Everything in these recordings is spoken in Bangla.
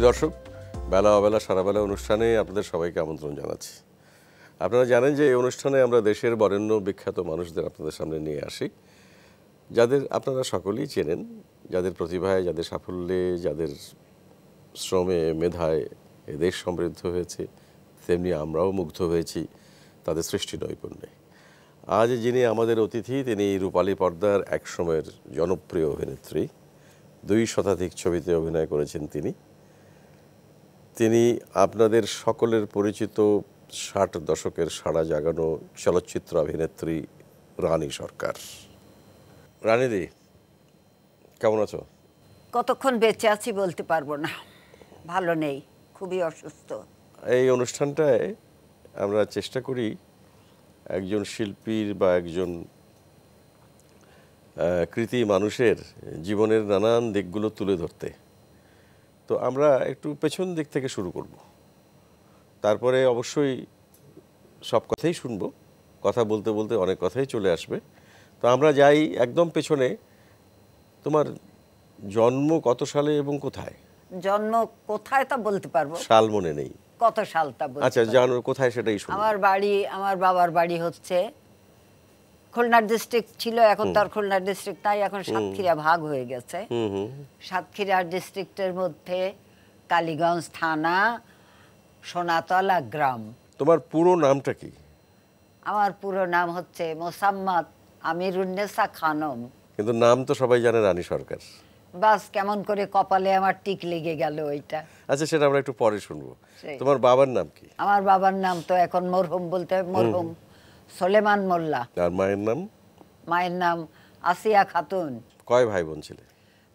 সুধী দর্শক বেলা অবেলা সারাবেলা অনুষ্ঠানে আপনাদের সবাইকে আমন্ত্রণ জানাচ্ছি আপনারা জানেন যে এই অনুষ্ঠানে আমরা দেশের বরেণ্য বিখ্যাত মানুষদের আপনাদের সামনে নিয়ে আসি যাদের আপনারা সকলেই চেনেন যাদের প্রতিভায় যাদের সাফল্যে যাদের শ্রমে মেধায় এ দেশ সমৃদ্ধ হয়েছে তেমনি আমরাও মুগ্ধ হয়েছি তাদের সৃষ্টি নৈপুণ্যে আজ যিনি আমাদের অতিথি তিনি রূপালী পর্দার একসময়ের জনপ্রিয় অভিনেত্রী দুই শতাধিক ছবিতে অভিনয় করেছেন তিনি তিনি আপনাদের সকলের পরিচিত ষাট দশকের সাড়া জাগানো চলচ্চিত্র অভিনেত্রী রানী সরকার রানীদি কেমন আছো কতক্ষণ বেঁচে আছি বলতে পারবো না ভালো নেই খুবই অসুস্থ এই অনুষ্ঠানটায় আমরা চেষ্টা করি একজন শিল্পীর বা একজন কৃতি মানুষের জীবনের নানান দিকগুলো তুলে ধরতে তো আমরা একটু পেছন দিক থেকে শুরু করব তারপরে অবশ্যই সব কথাই শুনবো কথা বলতে বলতে অনেক কথাই চলে আসবে তো আমরা যাই একদম পেছনে তোমার জন্ম কত সালে এবং কোথায় জন্ম কোথায় তা বলতে পারবো সাল মনে নেই কত সাল তা আচ্ছা জানো কোথায় সেটাই আমার বাড়ি আমার বাবার বাড়ি হচ্ছে খুলনা ডিস্ট্রিক্ট ছিল এখন তার খুলনা ডিস্ট্রিক্ট তাই এখন সাতক্ষীরা ভাগ হয়ে গেছে সাতক্ষীরা ডিস্ট্রিক্টের মধ্যে কালীগঞ্জ থানা সোনাতলা গ্রাম তোমার পুরো নামটা কি আমার পুরো নাম হচ্ছে মোসাম্মদ আমিরুন্নেসা খানম কিন্তু নাম তো সবাই জানে রানী সরকার বাস কেমন করে কপালে আমার টিক লেগে গেল ওইটা আচ্ছা সেটা আমরা একটু পরে শুনবো তোমার বাবার নাম কি আমার বাবার নাম তো এখন মরহুম বলতে মরহুম সোলেমান মোল্লা আর মায়ের নাম মায়ের নাম আসিয়া খাতুন কয় ভাই বোন ছিল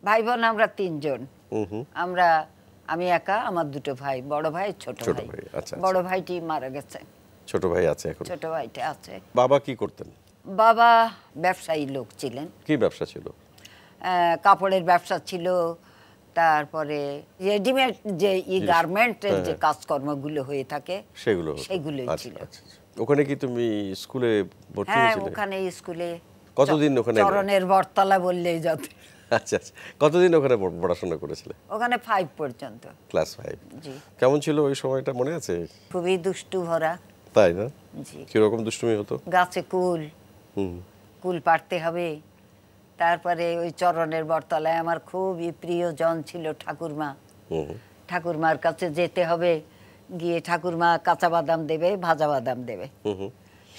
ভাই বোন আমরা তিনজন আমরা আমি একা আমার দুটো ভাই বড় ভাই ছোট ভাই আচ্ছা, আচ্ছা বড় ভাইটি মারা গেছে ছোট ভাই আছে এখন ছোট ভাইটা আছে বাবা কি করতেন বাবা ব্যবসায়ী লোক ছিলেন কি ব্যবসা ছিল কাপড়ের ব্যবসা ছিল তারপরে রেডিমেড যে ই গার্মেন্টের যে হ্যাঁ। কাজকর্মগুলো হয়ে থাকে সেগুলো সেগুলোই আচ্ছা, ছিল আচ্ছা, ওখানে কি তুমি স্কুলে ভর্তি হ্যাঁ, হয়েছিলে ওখানে স্কুলে কতদিন ওখানে চরণের বর্তলা বললেই যত আচ্ছা আচ্ছা কতদিন ওখানে পড়াশোনা করেছিলে ওখানে ফাইভ পর্যন্ত ক্লাস ফাইভ কেমন ছিল ওই সময়টা মনে আছে খুবই দুষ্টু ভরা তাই না কিরকম দুষ্টুমি হতো গাছে কুল হুম কুল পাড়তে হবে তারপরে ওই চরণের বর্তলায় আমার খুবই প্রিয়জন ছিল ঠাকুরমা ঠাকুরমার কাছে যেতে হবে গিয়ে ঠাকুরমা কাঁচা বাদাম দেবে ভাজা বাদাম দেবে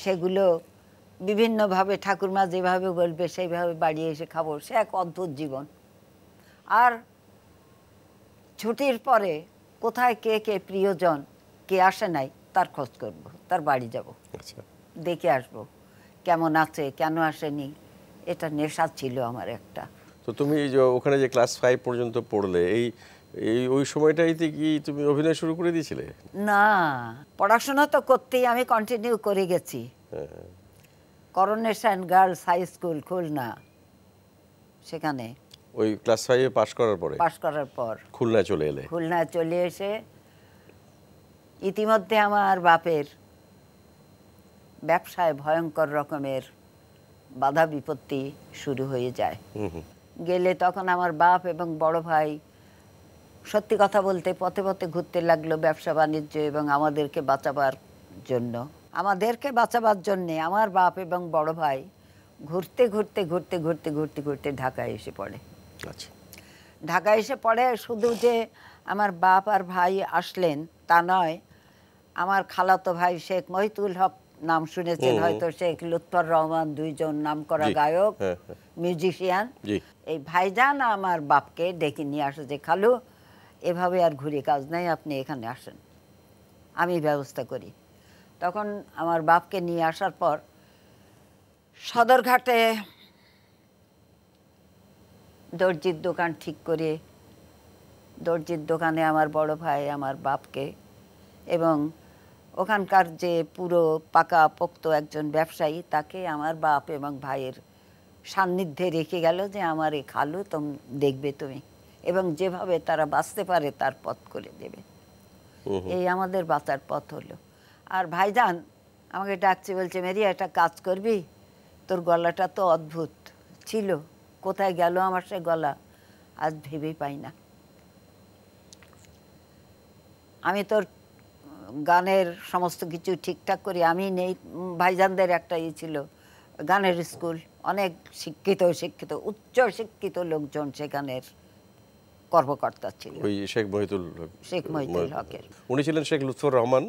সেগুলো বিভিন্নভাবে ঠাকুরমা যেভাবে বলবে সেইভাবে বাড়িয়ে এসে খাবো সে এক অদ্ভুত জীবন আর ছুটির পরে কোথায় কে কে প্রিয়জন কে আসে নাই তার খোঁজ করব তার বাড়ি যাব আচ্ছা। দেখে আসব কেমন আছে কেন আসেনি এটা নেশা ছিল আমার একটা তো তুমি ওখানে যে ক্লাস ফাইভ পর্যন্ত পড়লে এই এই ওই সময়টাইতে কি তুমি অভিনয় শুরু করে দিয়েছিলে না পড়াশোনা তো করতেই আমি কন্টিনিউ করে গেছি coronation girls high school Khulna সেখানে ওই ক্লাস ফাইভে পাশ করার পরে পাশ করার পর খুলনা চলে এলে খুলনা চলে এসে ইতিমধ্যে আমার বাপের ব্যবসায় ভয়ঙ্কর রকমের বাধা বিপত্তি শুরু হয়ে যায় গেলে তখন আমার বাপ এবং বড় ভাই সত্যি কথা বলতে পথে পথে ঘুরতে লাগলো ব্যবসা বাণিজ্য এবং আমাদেরকে বাঁচাবার জন্য আমাদেরকে বাঁচাবার জন্যে আমার বাপ এবং বড় ভাই ঘুরতে ঘুরতে ঘুরতে ঘুরতে ঘুরতে ঘুরতে ঢাকায় এসে পড়ে আচ্ছা। ঢাকায় এসে পড়ে শুধু যে আমার বাপ আর ভাই আসলেন তা নয় আমার খালাতো ভাই শেখ মহিতুল হক নাম শুনেছেন হয়তো শেখ লুৎফর রহমান দুইজন নাম করা হ্যাঁ, গায়ক হ্যাঁ। মিউজিশিয়ান এই ভাইজান আমার বাপকে ডেকে নিয়ে আসে যে খালু এভাবে আর ঘুরে কাজ নাই আপনি এখানে আসেন আমি ব্যবস্থা করি তখন আমার বাপকে নিয়ে আসার পর সদরঘাটে দর্জির দোকান ঠিক করে দর্জির দোকানে আমার বড় ভাই আমার বাপকে এবং ওখানকার যে পুরো পাকা পোক্ত একজন ব্যবসায়ী তাকে আমার বাপ এবং ভাইয়ের সান্নিধ্যে রেখে গেল যে আমার এ খালু তুমি দেখবে তুমি এবং যেভাবে তারা বাঁচতে পারে তার পথ করে দেবে এই আমাদের বাঁচার পথ হলো আর ভাইজান আমাকে ডাকছে বলছে মেরিয়া একটা কাজ করবি তোর গলাটা তো অদ্ভুত ছিল কোথায় গেল আমার সে গলা আজ ভেবেই পাই না আমি তোর গানের সমস্ত কিছু ঠিকঠাক করি আমি নেই ভাইজানদের একটা ইয়ে ছিল গানের স্কুল অনেক শিক্ষিত শিক্ষিত উচ্চ শিক্ষিত লোকজন সেখানের কর্মকর্তা ছিলেন ওই শেখ মহিদুল শেখ মহিদুল হকের উনি ছিলেন শেখ লুৎফর রহমান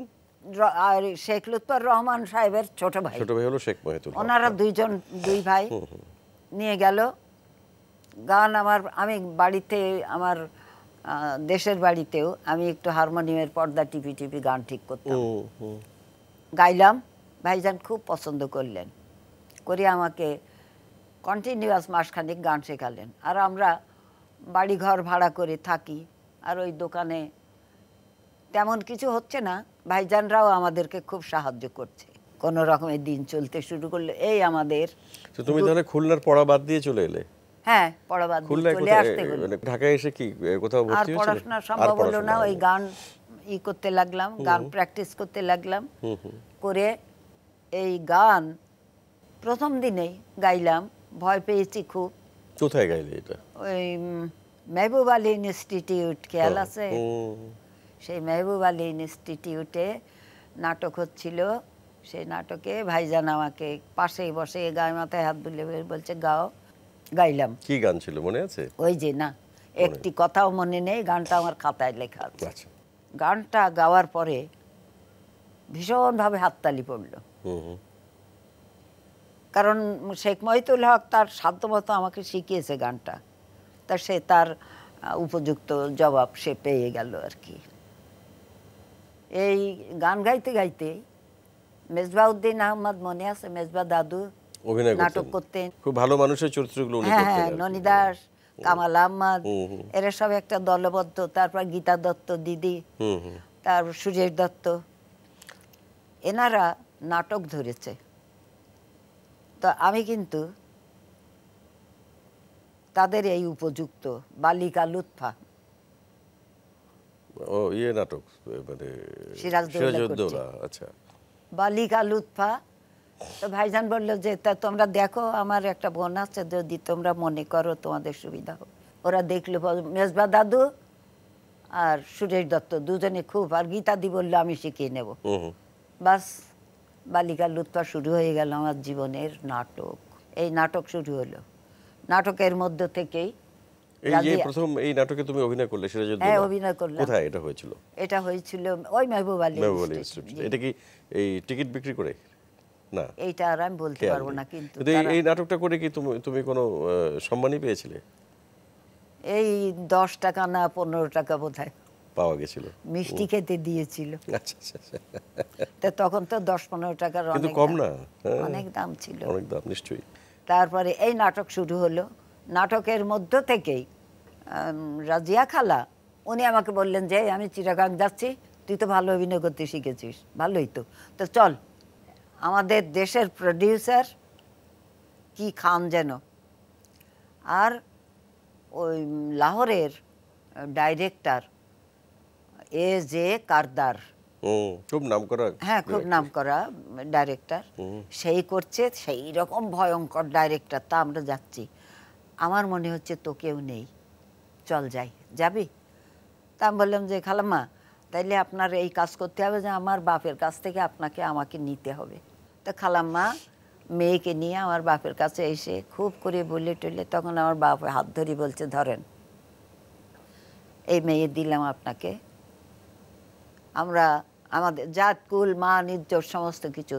আর শেখ লুৎফর রহমান সাহেবের ছোট ভাই ছোট ভাই হলো শেখ মহিদুল ওনারা দুইজন দুই ভাই নিয়ে গেল গান আমার আমি বাড়িতে আমার দেশের বাড়িতেও আমি একটু হারমোনিয়ামের পর্দা টিপি টিপি গান ঠিক করতাম গাইলাম ভাইজান খুব পছন্দ করলেন করে আমাকে কন্টিনিউয়াস মাসখানিক গান শেখালেন আর আমরা বাড়িঘর ভাড়া করে থাকি আর ওই দোকানে তেমন কিছু হচ্ছে না ভাইজানরাও আমাদেরকে খুব সাহায্য করছে কোন রকমের দিন চলতে শুরু করলে এই আমাদের তুমি তাহলে খুলনার পড়া বাদ দিয়ে চলে এলে হ্যাঁ পড়া বাদ দিয়ে চলে আসতে হলো মানে ঢাকায় এসে কি কোথাও ভর্তি হয়েছিল আর পড়াশোনা সম্ভব হলো না ওই গান ই করতে লাগলাম গান প্র্যাকটিস করতে লাগলাম করে এই গান প্রথম দিনেই গাইলাম ভয় পেয়েছি খুব কোথায় গাইলে এটা ওই মেহবুব আলী ইনস্টিটিউট খেয়াল আছে সেই মেহবুব আলী ইনস্টিটিউটে নাটক হচ্ছিল সেই নাটকে ভাইজান আমাকে পাশে বসে গায়ে মাথায় হাত দুলে বলছে গাও গাইলাম কি গান ছিল মনে আছে ওই যে না একটি কথাও মনে নেই গানটা আমার খাতায় লেখা আছে আচ্ছা। গানটা গাওয়ার পরে ভীষণভাবে হাততালি পড়লো কারণ শেখ মহিতুল হক তার সাধ্যমতো আমাকে শিখিয়েছে গানটা তা সে তার উপযুক্ত জবাব সে পেয়ে গেল আর কি এই গান গাইতে গাইতে মেজবাউদ্দিন আহমদ মনে আছে মেজবা দাদু নাটক করতেন খুব ভালো মানুষের চরিত্রগুলো হ্যাঁ, হ্যাঁ ননী দাস কামাল আহমদ এরা সব একটা দলবদ্ধ তারপর গীতা দত্ত দিদি তারপর সুরেশ দত্ত এনারা নাটক ধরেছে তো আমি কিন্তু তাদের এই উপযুক্ত বালিকা লুৎফা ও ইয়ে নাটক মানে সিরাজউদ্দৌলা আচ্ছা বালিকা লুৎফা তো ভাইজান বললো যে তা তোমরা দেখো আমার একটা বোন আছে যদি তোমরা মনে করো তোমাদের সুবিধা হোক ওরা দেখলো মেজবা দাদু আর সুরেশ দত্ত দুজনে খুব আর গীতাদি বললো আমি শিখিয়ে নেব বাস বালিকা লুৎপা শুরু হয়ে গেল আমার জীবনের নাটক এই নাটক শুরু হলো নাটকের মধ্য থেকেই হ্যাঁ, এটা কি এই টিকিট বিক্রি করে না এইটা আর আমি বলতে পারবো এই নাটকটা করে কি তুমি তুমি কোনো সম্মানই পেয়েছিলে এই দশ টাকা না পনেরো টাকা বোধ হয় পাওয়া গেছিল মিষ্টি খেতে দিয়েছিল আচ্ছা, আচ্ছা আচ্ছা তা তখন তো দশ পনেরো টাকার কিন্তু কম না হ্যাঁ। অনেক দাম ছিল অনেক দাম নিশ্চয়ই তারপরে এই নাটক শুরু হলো নাটকের মধ্য থেকেই রাজিয়া খালা উনি আমাকে বললেন যে আমি চিরাগাং যাচ্ছি তুই তো ভালো অভিনয় করতে শিখেছিস ভালোই তো তো চল আমাদের দেশের প্রডিউসার কি খান যেন আর ওই লাহোরের ডাইরেক্টর এ জে কারদার খুব নাম করা হ্যাঁ খুব নাম করা ডাইরেক্টর সেই করছে সেই রকম ভয়ঙ্কর ডাইরেক্টর তা আমরা যাচ্ছি আমার মনে হচ্ছে তো কেউ নেই চল যাই যাবি তা আমি বললাম যে খালাম্মা তাইলে আপনার এই কাজ করতে হবে যে আমার বাপের কাছ থেকে আপনাকে আমাকে নিতে হবে তা খালাম্মা মেয়েকে নিয়ে আমার বাপের কাছে এসে খুব করে বলে টলে তখন আমার বাপ হাত ধরি বলছে ধরেন এই মেয়ে দিলাম আপনাকে আমরা আমাদের জাত কুল মা ইজ্জত সমস্ত কিছু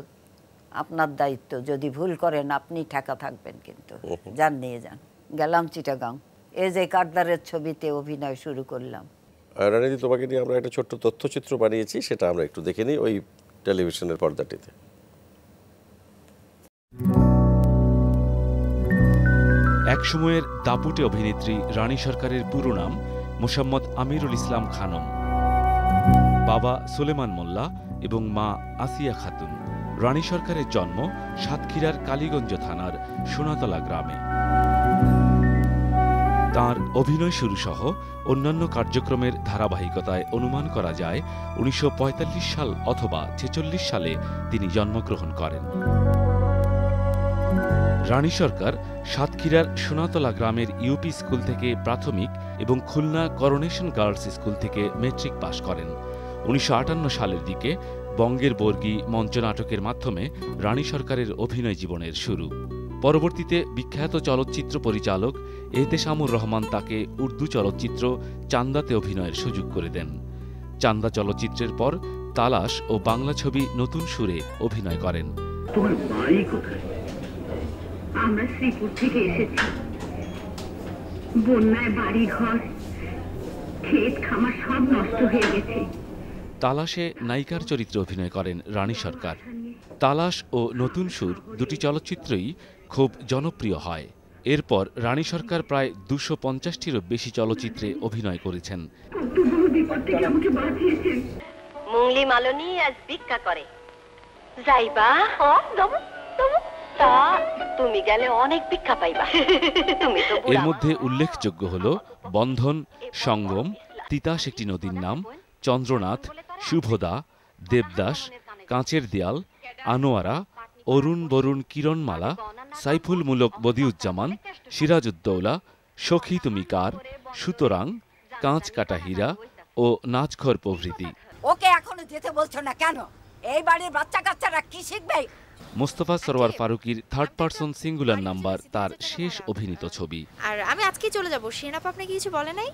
আপনার দায়িত্ব যদি ভুল করেন আপনি ঠেকা থাকবেন কিন্তু যান নিয়ে যান গেলাম চিটাগাং এ যে কারদারের ছবিতে অভিনয় শুরু করলাম রানীদি তোমাকে নিয়ে আমরা একটা ছোট্ট তথ্যচিত্র বানিয়েছি সেটা আমরা একটু দেখে নিই ওই টেলিভিশনের পর্দাটিতে এক সময়ের দাপুটে অভিনেত্রী রানী সরকারের পুরো নাম মোসাম্মদ আমিরুল ইসলাম খানম বাবা সুলেমান মোল্লা এবং মা আসিয়া খাতুন রানী সরকারের জন্ম সাতক্ষীরার কালীগঞ্জ থানার সোনাতলা গ্রামে তার অভিনয় সহ অন্যান্য কার্যক্রমের ধারাবাহিকতায় অনুমান করা যায় উনিশশো সাল অথবা ছেচল্লিশ সালে তিনি জন্মগ্রহণ করেন রানী সরকার সাতক্ষীরার সোনাতলা গ্রামের ইউপি স্কুল থেকে প্রাথমিক এবং খুলনা করোনেশন গার্লস স্কুল থেকে মেট্রিক পাশ করেন উনিশশো সালের দিকে বঙ্গের বর্গী মঞ্চনাটকের মাধ্যমে রানী সরকারের অভিনয় জীবনের শুরু পরবর্তীতে বিখ্যাত চলচ্চিত্র পরিচালক এহতেশামুর রহমান তাকে উর্দু চলচ্চিত্র চান্দাতে অভিনয়ের সুযোগ করে দেন চান্দা চলচ্চিত্রের পর তালাশ ও বাংলা ছবি নতুন সুরে অভিনয় করেন তোমার বাড়ি কোথায় আমরা শ্রীপুর থেকে এসেছি বন্যায় বাড়ি ঘর খেত খামার সব নষ্ট হয়ে গেছে তালাশে নায়িকার চরিত্রে অভিনয় করেন রানী সরকার তালাশ ও নতুন সুর দুটি চলচ্চিত্রই খুব জনপ্রিয় হয় এরপর রানী সরকার প্রায় দুশো পঞ্চাশটিরও বেশি চলচ্চিত্রে অভিনয় করেছেন হ্যাঁ, এর মধ্যে উল্লেখযোগ্য হল বন্ধন সঙ্গম তিতাস একটি নদীর নাম চন্দ্রনাথ শুভদা দেবদাস কাঁচের দেয়াল আনোয়ারা অরুণ বরুণ কিরণমালা সাইফুলমূলক বদিউজ্জামান সিরাজউদ্দৌলা সখী তুমি কার সুতরাং কাঁচ কাটা হীরা ও নাচঘর প্রভৃতি ওকে এখনো যেতে বলছো না কেন এই বাড়ির বাচ্চা কাচ্চারা কি শিখবে মোস্তফা সরোয়ার ফারুকির থার্ড পারসন সিঙ্গুলার নাম্বার তার শেষ অভিনীত ছবি আর আমি আজকে চলে যাব সেনাপ আপনি কিছু বলে নাই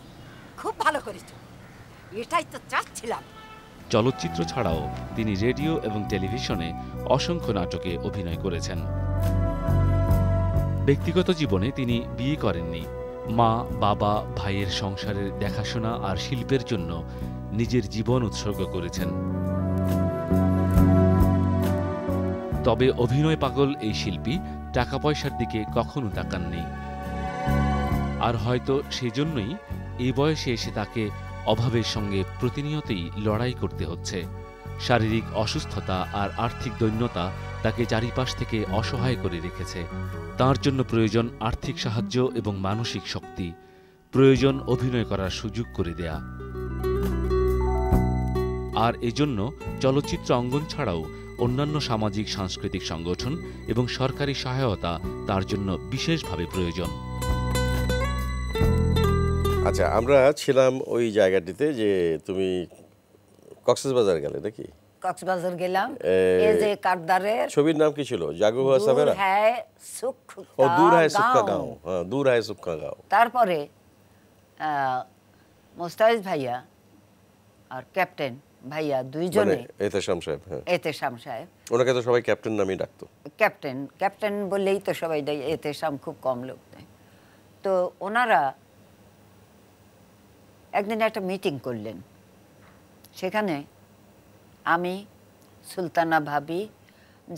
খুব ভালো করেছো এটাই তো চাচ্ছিলাম চলচ্চিত্র ছাড়াও তিনি রেডিও এবং টেলিভিশনে অসংখ্য নাটকে অভিনয় করেছেন ব্যক্তিগত জীবনে তিনি বিয়ে করেননি মা বাবা ভাইয়ের সংসারের দেখাশোনা আর শিল্পের জন্য নিজের জীবন উৎসর্গ করেছেন তবে অভিনয় পাগল এই শিল্পী টাকা পয়সার দিকে কখনো তাকাননি আর হয়তো সেজন্যই এই বয়সে এসে তাকে অভাবের সঙ্গে প্রতিনিয়তই লড়াই করতে হচ্ছে শারীরিক অসুস্থতা আর আর্থিক দৈন্যতা তাকে চারিপাশ থেকে অসহায় করে রেখেছে তার জন্য প্রয়োজন আর্থিক সাহায্য এবং মানসিক শক্তি প্রয়োজন অভিনয় করার সুযোগ করে দেয়া আর এজন্য চলচ্চিত্র অঙ্গন ছাড়াও অন্যান্য সামাজিক সাংস্কৃতিক সংগঠন এবং সরকারি সহায়তা তার জন্য বিশেষভাবে প্রয়োজন আচ্ছা আমরা ছিলাম ওই জায়গাটিতে যে তুমি কক্সবাজার গেলে নাকি কক্সবাজার গেলাম এই যে কারদারে ছবির নাম কি ছিল জাগো হুয়া হ্যাঁ সুখকা ও দূর হ্যায় সুখকা গাঁও হ্যাঁ দূর হ্যায় সুখকা গাঁও তারপরে মোস্তাইজ ভাইয়া আর ক্যাপ্টেন ভাইয়া দুইজনে মানে এতেশাম সাহেব হ্যাঁ এতেশাম সাহেব ওনাকে তো সবাই ক্যাপ্টেন নামেই ডাকতো ক্যাপ্টেন ক্যাপ্টেন বললেই তো সবাই এতে এতেশাম খুব কম লোক তো ওনারা একদিন একটা মিটিং করলেন সেখানে আমি সুলতানা ভাবি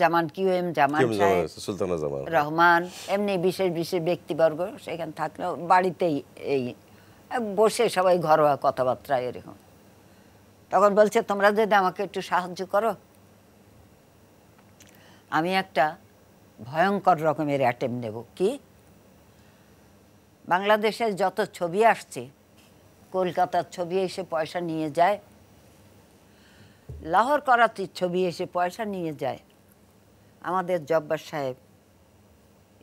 জামান কিউ এম জামান রহমান এমনি বিশেষ বিশেষ ব্যক্তিবর্গ সেখানে থাকলেও বাড়িতেই এই বসে সবাই ঘরোয়া কথাবার্তা এরকম তখন বলছে তোমরা যদি আমাকে একটু সাহায্য করো আমি একটা ভয়ঙ্কর রকমের অ্যাটেম্প নেব কি বাংলাদেশের যত ছবি আসছে কলকাতার ছবি এসে পয়সা নিয়ে যায় লাহোর করাচির ছবি এসে পয়সা নিয়ে যায় আমাদের জব্বার সাহেব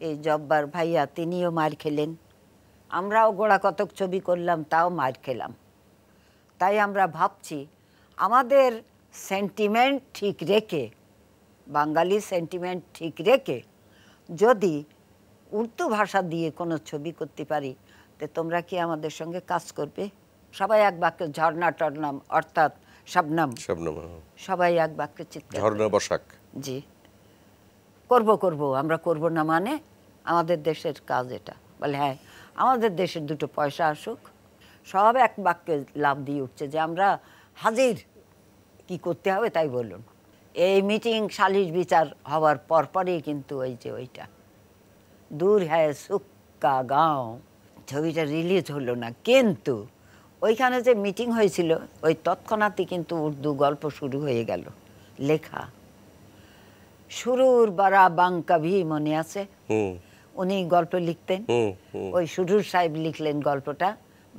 এই জব্বার ভাইয়া তিনিও মার খেলেন আমরাও গোড়া কতক ছবি করলাম তাও মার খেলাম তাই আমরা ভাবছি আমাদের সেন্টিমেন্ট ঠিক রেখে বাঙালি সেন্টিমেন্ট ঠিক রেখে যদি উর্দু ভাষা দিয়ে কোনো ছবি করতে পারি তে তোমরা কি আমাদের সঙ্গে কাজ করবে সবাই এক বাক্যে ঝর্ণা টর্নাম অর্থাৎ শবনম শবনম হ্যাঁ। সবাই এক বাক্যে চিৎকার ঝর্ণা বসাক জি করব করব আমরা করব না মানে আমাদের দেশের কাজ এটা বলে হ্যাঁ আমাদের দেশের দুটো পয়সা আসুক সব এক বাক্যে লাভ দিয়ে উঠছে যে আমরা হাজির কি করতে হবে তাই বলুন এই মিটিং সালিশ বিচার হওয়ার পরপরই কিন্তু ওই যে ওইটা দূর হ্যাঁ সুক্কা গাঁও ছবিটা রিলিজ হলো না কিন্তু ওইখানে যে মিটিং হয়েছিল ওই তৎক্ষণাৎই কিন্তু উর্দু গল্প শুরু হয়ে গেল লেখা শুরুর বারা বাংকাভি মনে আছে উনি গল্প লিখতেন ওই সুরুর সাহেব লিখলেন গল্পটা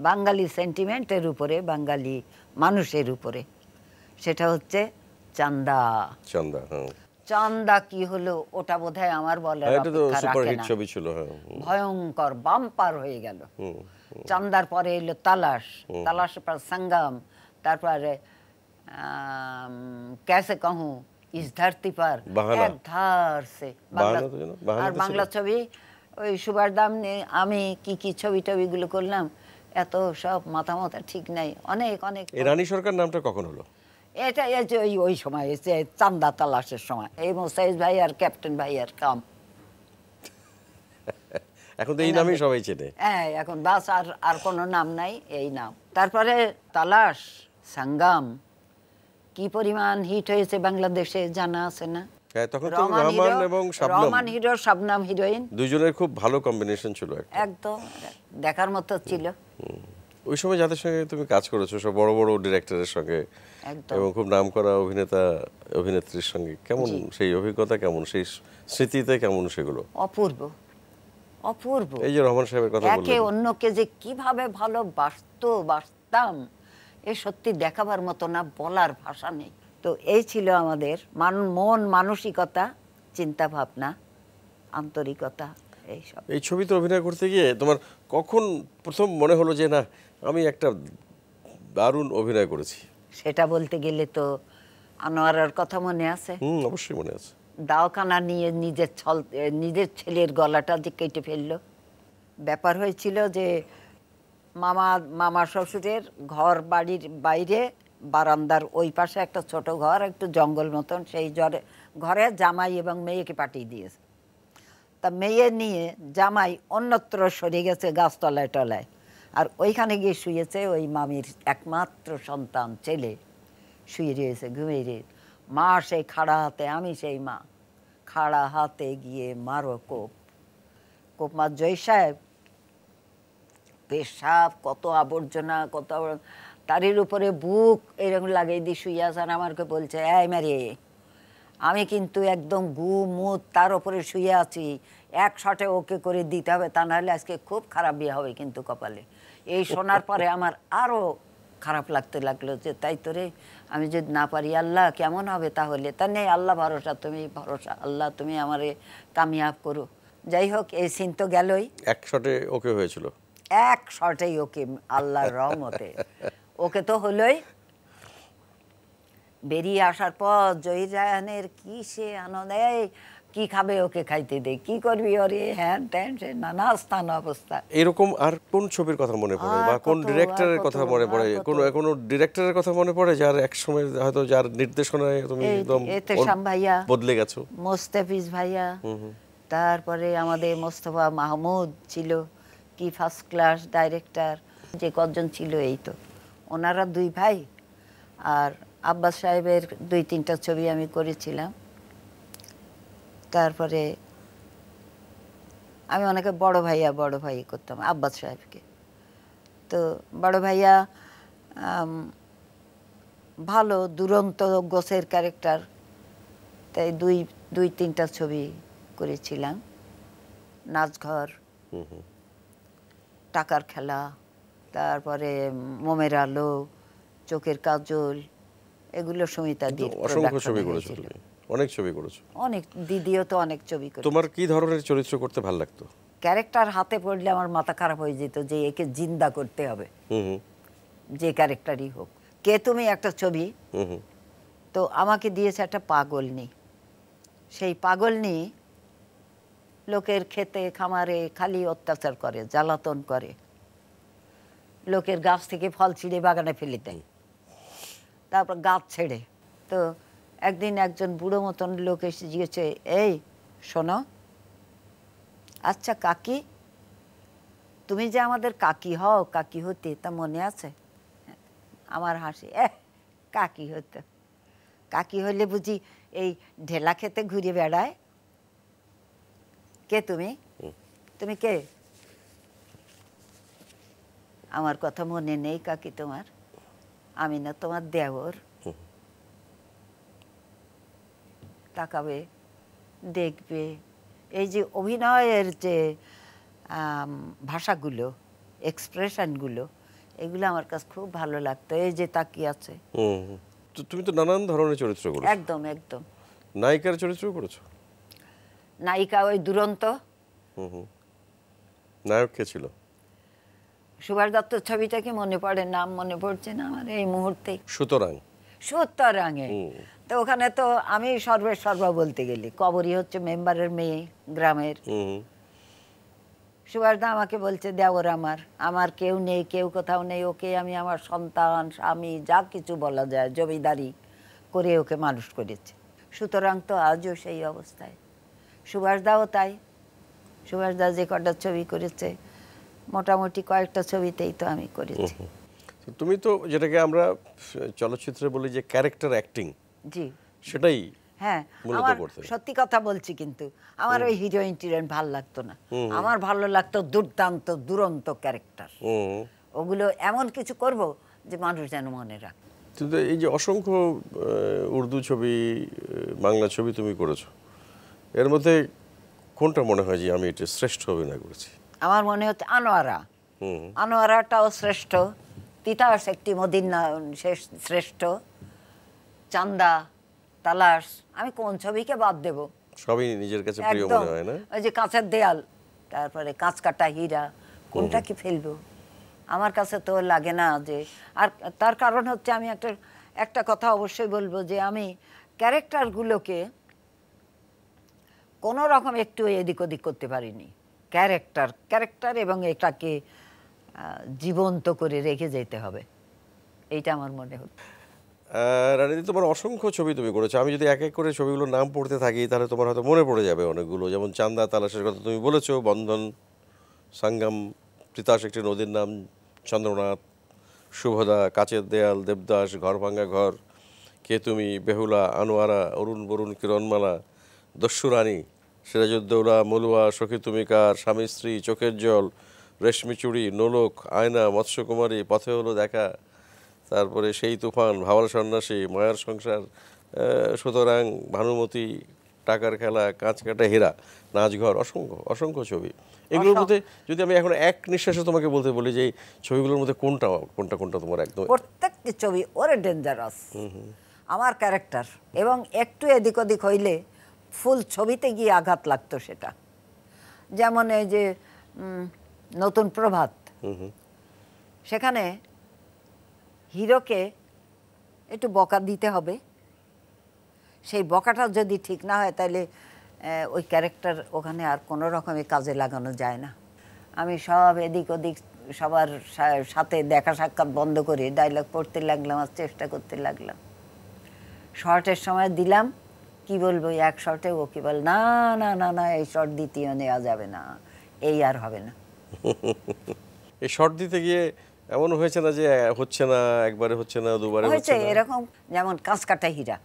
বাঙালি সেন্টিমেন্টের উপরে বাঙালি মানুষের উপরে সেটা হচ্ছে চান্দা চান্দা চান্দা কি হলো ওটা বোধহয় আমার বলার হ্যাঁ, ছবি ছিল হ্যাঁ। ভয়ঙ্কর বাম্পার হয়ে গেল চান্দার পরে এলো তালাশ তালাশের পর সঙ্গম তারপরে ক্যাসে কহু ইস ধরতি পর एक धार আর বাংলা ছবি ওই সুবার দাম নিয়ে আমি কি কি ছবি টবি গুলো করলাম এত সব মাথা মাথা ঠিক নাই অনেক অনেক রানী সরকার নামটা কখন হলো এটা এই যে ওই ওই সময় এসে চান্দা তালাশের সময় এই মোসাইজ ভাই আর ক্যাপ্টেন ভাই আর কাম এখন তো এই নামই সবাই চেনে হ্যাঁ এখন বাস আর আর কোনো নাম নাই এই নাম তারপরে তালাশ সাঙ্গাম কি পরিমাণ হিট হয়েছে বাংলাদেশে জানা আছে না হ্যাঁ, তখন তো রহমান এবং শাবনাম রহমান হিরো শাবনাম হিরোইন দুজনের খুব ভালো কম্বিনেশন ছিল একদম দেখার মতো ছিল ওই সময় যাদের সঙ্গে তুমি কাজ করেছো সব বড় বড় ডিরেক্টরের সঙ্গে এবং খুব নাম করা অভিনেতা অভিনেত্রীর সঙ্গে কেমন সেই অভিজ্ঞতা কেমন সেই স্মৃতিতে কেমন সেগুলো অপূর্ব অপূর্ব এই যে রহমান সাহেবের কথা বললেন একে অন্যকে যে কিভাবে ভালোবাসতো বাসতাম এ সত্যি দেখাবার মতো না বলার ভাষা নেই তো এই ছিল আমাদের মন মানসিকতা চিন্তা ভাবনা আন্তরিকতা এইসব এই ছবিতে অভিনয় করতে গিয়ে তোমার কখন প্রথম মনে হলো যে না আমি একটা দারুণ অভিনয় করেছি সেটা বলতে গেলে তো আনোয়ারার কথা মনে আছে হুম অবশ্যই মনে আছে দাওখানা নিয়ে নিজের ছল নিজের ছেলের গলাটা যে কেটে ফেললো ব্যাপার হয়েছিল যে মামা মামা শ্বশুরের ঘর বাড়ির বাইরে বারান্দার ওই পাশে একটা ছোট ঘর একটু জঙ্গল মতন সেই জরে ঘরে জামাই এবং মেয়েকে পাঠিয়ে দিয়েছে তা মেয়ে নিয়ে জামাই অন্যত্র সরে গেছে গাছতলায় টলায় আর ওইখানে গিয়ে শুয়েছে ওই মামির একমাত্র সন্তান ছেলে শুয়ে রয়েছে ঘুমিয়ে রয়েছে মা সেই খাড়া হাতে আমি সেই মা খাড়া হাতে গিয়ে মারো কোপ কোপ মার জয় সাহেব পেশাব কত আবর্জনা কত তারির উপরে বুক এরকম লাগিয়ে দিয়ে শুয়ে আসার আমাকে বলছে এই মারিয়ে আমি কিন্তু একদম গু মুদ তার ওপরে শুয়ে আছি এক শটে ওকে করে দিতে হবে তা নাহলে আজকে খুব খারাপ বিয়ে হবে কিন্তু কপালে এই শোনার পরে আমার আরও খারাপ লাগতে লাগলো যে তাই তোরে আমি যদি না পারি আল্লাহ কেমন হবে তাহলে তা নেই আল্লাহ ভরসা তুমি ভরসা আল্লাহ তুমি আমারে কামিয়াব করো যাই হোক এই সিন তো গেলই এক শটে ওকে হয়েছিল এক শটেই ওকে আল্লাহর রহমতে ওকে তো হলোই বেরিয়ে আসার পর জয়ী রায়হানের কী সে আনন্দে কি খাবে ওকে খাইতে দে কি করবি ওরে হ্যান ত্যান সে নানা স্থান অবস্থা এরকম আর কোন ছবির কথা মনে পড়ে বা কোন ডিরেক্টরের কথা মনে পড়ে কোন কোন ডিরেক্টরের কথা মনে পড়ে যার এক সময় হয়তো যার নির্দেশনায় তুমি একদম এতেশাম ভাইয়া বদলে গেছো মোস্তাফিজ ভাইয়া তারপরে আমাদের মোস্তফা মাহমুদ ছিল কি ফার্স্ট ক্লাস ডাইরেক্টর যে কজন ছিল এই তো ওনারা দুই ভাই আর আব্বাস সাহেবের দুই তিনটা ছবি আমি করেছিলাম তারপরে আমি অনেকে বড় ভাইয়া বড় ভাই করতাম আব্বাস সাহেবকে তো বড় ভাইয়া ভালো দুরন্ত গোছের ক্যারেক্টার তাই দুই দুই তিনটা ছবি করেছিলাম নাচঘর টাকার খেলা তারপরে মোমের আলো চোখের কাজল এগুলো সমিতাদির অসংখ্য ছবি করেছো অনেক ছবি করেছো অনেক দিদিও তো অনেক ছবি করেছো তোমার কি ধরনের চরিত্র করতে ভালো লাগতো ক্যারেক্টার হাতে পড়লে আমার মাথা খারাপ হয়ে যেত যে একে জিন্দা করতে হবে যে ক্যারেক্টারই হোক কে তুমি একটা ছবি তো আমাকে দিয়েছে একটা পাগল নি সেই পাগল নি লোকের খেতে খামারে খালি অত্যাচার করে জ্বালাতন করে লোকের গাছ থেকে ফল ছিঁড়ে বাগানে ফেলে দেয় তারপর গাছ ছেড়ে তো একদিন একজন বুড়ো মতন লোক এসে গিয়েছে এই শোনো আচ্ছা কাকি তুমি যে আমাদের কাকি হও কাকি হতে তা মনে আছে আমার হাসি এ কাকি হতে কাকি হলে বুঝি এই ঢেলা খেতে ঘুরে বেড়ায় কে তুমি তুমি কে আমার কথা মনে নেই কাকি তোমার আমি না তোমার দেওর তাকাবে দেখবে এই যে অভিনয়ের যে ভাষাগুলো এক্সপ্রেশনগুলো এগুলো আমার কাছে খুব ভালো লাগতো এই যে তাকিয়ে আছে তুমি তো নানান ধরনের চরিত্র করেছো একদম একদম নায়িকার চরিত্র করেছো নায়িকা ওই দুরন্ত নায়ক কে ছিল সুভাষ দত্তর ছবিটা কি মনে পড়ে নাম মনে পড়ছে না আমার এই মুহূর্তে সুতরাং সুতরাংয়ে তো ওখানে তো আমি সর্বের সর্বা বলতে গেলি কবরই হচ্ছে মেম্বারের মেয়ে গ্রামের সুভাষ দা আমাকে বলছে দেওর আমার আমার কেউ নেই কেউ কোথাও নেই ওকে আমি আমার সন্তান স্বামী যা কিছু বলা যায় জমিদারি করে ওকে মানুষ করেছে সুতরাং তো আজও সেই অবস্থায় সুভাষ দাও তাই সুভাষ দা যে কটা ছবি করেছে মোটামুটি কয়েকটা ছবিতেই তো আমি করেছি তুমি তো যেটাকে আমরা চলচ্চিত্রে বলি যে ক্যারেক্টার অ্যাক্টিং জি সেটাই হ্যাঁ আমার সত্যি কথা বলছি কিন্তু আমার ওই হিরোইন টিরোইন ভাল লাগতো না আমার ভালো লাগতো দুর্দান্ত দুরন্ত ক্যারেক্টার ওগুলো এমন কিছু করব যে মানুষ যেন মনে রাখ কিন্তু এই যে অসংখ্য উর্দু ছবি বাংলা ছবি তুমি করেছো এর মধ্যে কোনটা মনে হয় যে আমি এটা শ্রেষ্ঠ অভিনয় করেছি আমার মনে হচ্ছে আনোয়ারা আনোয়ারাটাও শ্রেষ্ঠ তিতাস একটি মদিনা শ্রেষ্ঠ চান্দা তালাস আমি কোন ছবিকে বাদ দেব সবই নিজের কাছে প্রিয় মনে হয় না ওই যে কাঁচের দেয়াল তারপরে কাঁচ কাটা হীরা কোনটা কি ফেলবো আমার কাছে তো লাগে না যে আর তার কারণ হচ্ছে আমি একটা একটা কথা অবশ্যই বলবো যে আমি ক্যারেক্টারগুলোকে কোনো রকম একটু এদিক ওদিক করতে পারিনি ক্যারেক্টার ক্যারেক্টার এবং এটাকে জীবন্ত করে রেখে যেতে হবে এইটা আমার মনে হচ্ছে রানিদি তোমার অসংখ্য ছবি তুমি করেছো আমি যদি এক এক করে ছবিগুলোর নাম পড়তে থাকি তাহলে তোমার হয়তো মনে পড়ে যাবে অনেকগুলো যেমন চান্দা তালাশের কথা তুমি বলেছো বন্ধন সাঙ্গাম তিতাস একটি নদীর নাম চন্দ্রনাথ শুভদা কাচের দেয়াল দেবদাস ঘর ভাঙ্গা ঘর কে তুমি বেহুলা আনোয়ারা অরুণ বরুণ কিরণমালা দস্যুরানী সিরাজউদ্দৌলা মলুয়া তুমিকার স্বামী স্ত্রী চোখের জল রেশমি চুড়ি নোলক আয়না মৎস্যকুমারী পথে হলো দেখা তারপরে সেই তুফান ভাওয়াল সন্ন্যাসী মায়ার সংসার সুতরাং ভানুমতি টাকার খেলা কাঁচ কাটা হীরা নাচঘর অসংখ্য অসংখ্য ছবি এগুলোর মধ্যে যদি আমি এখন এক নিঃশ্বাসে তোমাকে বলতে বলি যে ছবিগুলোর মধ্যে কোনটা কোনটা কোনটা তোমার একদম প্রত্যেকটি ছবি ওরে ডেঞ্জারাস আমার ক্যারেক্টার এবং একটু এদিক ওদিক হইলে ফুল ছবিতে গিয়ে আঘাত লাগতো সেটা যেমন এই যে নতুন প্রভাত সেখানে হিরোকে একটু বকা দিতে হবে সেই বকাটা যদি ঠিক না হয় তাহলে ওই ক্যারেক্টার ওখানে আর কোনো রকমে কাজে লাগানো যায় না আমি সব এদিক ওদিক সবার সাথে দেখা সাক্ষাৎ বন্ধ করে ডায়লগ পড়তে লাগলাম আর চেষ্টা করতে লাগলাম শর্টের সময় দিলাম কি বলবো এক শর্টে ও কি বল না না না না এই শর্ট দ্বিতীয় নেওয়া যাবে না এই আর হবে না এই শর্ট দিতে গিয়ে এমন হয়েছে না যে হচ্ছে না একবারে হচ্ছে না দুবারে হচ্ছে এরকম যেমন কাঁচ কাটা হীরা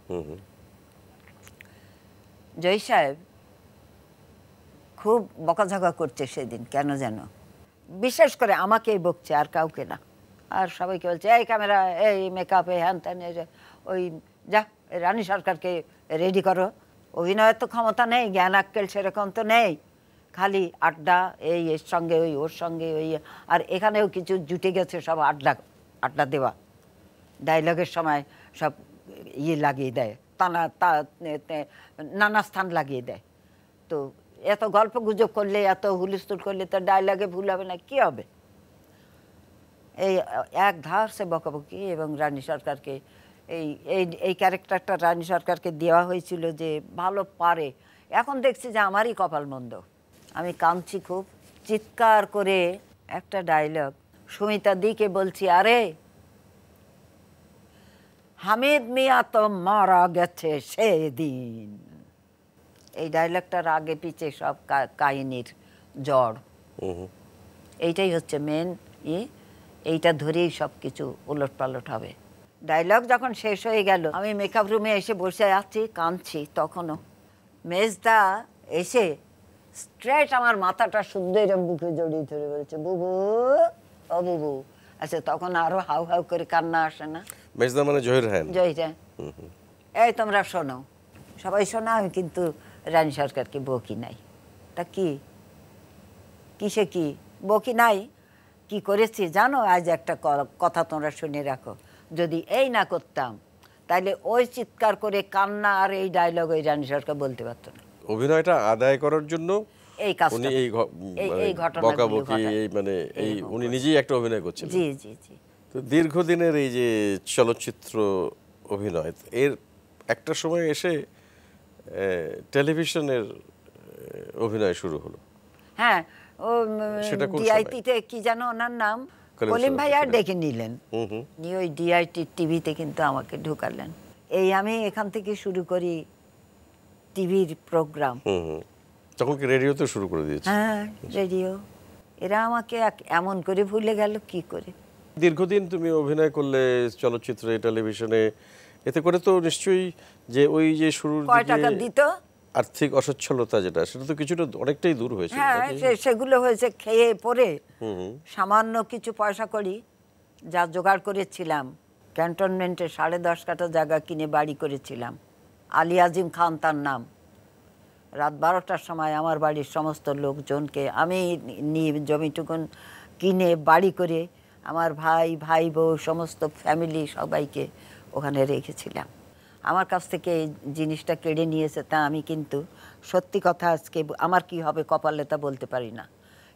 জয় সাহেব খুব বকাঝকা করছে সেদিন কেন যেন বিশেষ করে আমাকেই বকছে আর কাউকে না আর সবাইকে বলছে এই ক্যামেরা এই মেকআপ এই হ্যান ত্যান ওই যা রানী সরকারকে রেডি করো অভিনয়ের তো ক্ষমতা নেই জ্ঞান আক্কেল সেরকম তো নেই খালি আড্ডা এই এর সঙ্গে ওই ওর সঙ্গে ওই আর এখানেও কিছু জুটে গেছে সব আড্ডা আড্ডা দেওয়া ডায়লগের সময় সব ইয়ে লাগিয়ে দেয় তানা তা নানা স্থান লাগিয়ে দেয় তো এত গল্প গুজব করলে এত হুলস্থুল করলে তো ডায়লগে ভুল হবে না কী হবে এই এক ধার সে বকাবকি এবং রানী সরকারকে এই এই এই ক্যারেক্টারটা রানী সরকারকে দেওয়া হয়েছিল যে ভালো পারে এখন দেখছি যে আমারই কপাল মন্দ আমি কাঁদছি খুব চিৎকার করে একটা ডায়লগ সুমিতা দিকে বলছি আরে হামিদ মিয়া তো মারা গেছে সেদিন এই ডায়লগটার আগে পিছে সব কাহিনীর জড় এইটাই হচ্ছে মেন ই এইটা ধরেই সব কিছু উলট পালট হবে ডায়লগ যখন শেষ হয়ে গেল আমি মেকআপ রুমে এসে বসে আছি কাঁদছি তখনও মেজদা এসে স্ট্রেট আমার মাথাটা সুন্দর বুকে জড়িয়ে ধরে বলছে বুবু ও বুবু আচ্ছা তখন আরো হাউ হাউ করে কান্না আসে না মেজদা মানে জহির হ্যাঁ জহির রায়ন এই তোমরা শোনো সবাই শোনা আমি কিন্তু রানী সরকারকে বকি নাই তা কি কিসে কি বকি নাই কি করেছি জানো আজ একটা কথা তোমরা শুনে রাখো যদি এই না করতাম তাহলে ওই চিৎকার করে কান্না আর এই ডায়লগ ওই রানী সরকার বলতে পারত না অভিনয়টা আদায় করার জন্য এই এই মানে এই মানে উনি নিজেই একটা অভিনয় জি জি জি তো দীর্ঘদিনের এই যে চলচ্চিত্র অভিনয় এর একটা সময় এসে টেলিভিশনের অভিনয় শুরু হলো হ্যাঁ ও ডিআইটিতে কি জানো ওনার নাম কলিম ভাই আর ডেকে নিলেন নিয়ে ওই ডিআইটি টিভিতে কিন্তু আমাকে ঢুকালেন এই আমি এখান থেকে শুরু করি টিভির প্রোগ্রাম তখন কি রেডিওতে শুরু করে দিয়েছে হ্যাঁ রেডিও এরা আমাকে এমন করে ভুলে গেল কি করে দীর্ঘদিন তুমি অভিনয় করলে চলচ্চিত্রে টেলিভিশনে এতে করে তো নিশ্চয়ই যে ওই যে শুরু কয় টাকা দিত আর্থিক অসচ্ছলতা যেটা সেটা তো কিছুটা অনেকটাই দূর হয়েছে হ্যাঁ সেগুলো হয়েছে খেয়ে পরে সামান্য কিছু পয়সা করি যা জোগাড় করেছিলাম ক্যান্টনমেন্টে সাড়ে দশ কাটা জায়গা কিনে বাড়ি করেছিলাম আলী আজিম খান তার নাম রাত বারোটার সময় আমার বাড়ির সমস্ত লোকজনকে আমি নিয়ে জমিটুকুন কিনে বাড়ি করে আমার ভাই ভাই বউ সমস্ত ফ্যামিলি সবাইকে ওখানে রেখেছিলাম আমার কাছ থেকে এই জিনিসটা কেড়ে নিয়েছে তা আমি কিন্তু সত্যি কথা আজকে আমার কি হবে কপালে তা বলতে পারি না